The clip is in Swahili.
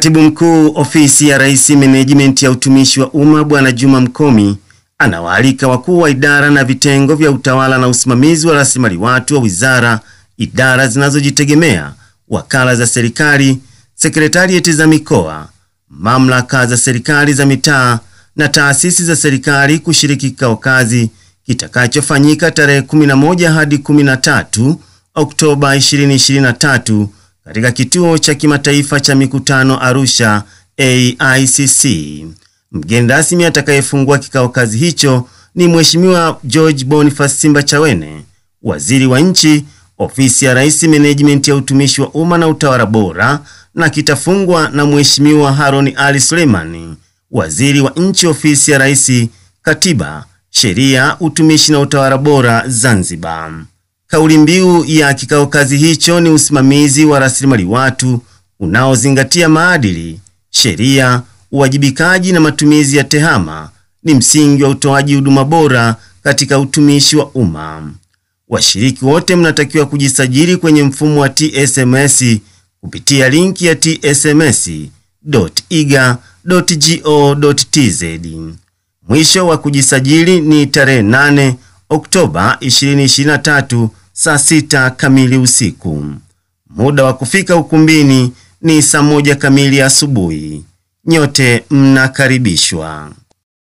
Katibu Mkuu Ofisi ya Rais Management ya Utumishi wa Umma Bwana Juma Mkomi anawaalika wakuu wa idara na vitengo vya utawala na usimamizi wa rasilimali watu wa wizara, idara zinazojitegemea, wakala za serikali, sekretarieti za mikoa, mamlaka za serikali za mitaa na taasisi za serikali kushiriki kikao kazi kitakachofanyika tarehe 11 hadi 13 Oktoba 2023 katika kituo cha kimataifa cha mikutano Arusha AICC. Mgeni rasmi atakayefungua kikao kazi hicho ni Mheshimiwa George Boniface Simba Chawene, waziri wa nchi ofisi ya Rais menejimenti ya utumishi wa umma na utawala bora, na kitafungwa na Mheshimiwa Haron Ali Suleimani, waziri wa nchi ofisi ya Rais katiba, sheria, utumishi na utawala bora Zanzibar. Kauli mbiu ya kikao kazi hicho ni usimamizi wa rasilimali watu unaozingatia maadili, sheria, uwajibikaji na matumizi ya tehama ni msingi wa utoaji huduma bora katika utumishi wa umma. Washiriki wote mnatakiwa kujisajili kwenye mfumo wa TSMS kupitia linki ya tsms.iga.go.tz. Mwisho wa kujisajili ni tarehe 8 Oktoba 2023 saa sita kamili usiku. Muda wa kufika ukumbini ni saa moja kamili asubuhi. Nyote mnakaribishwa.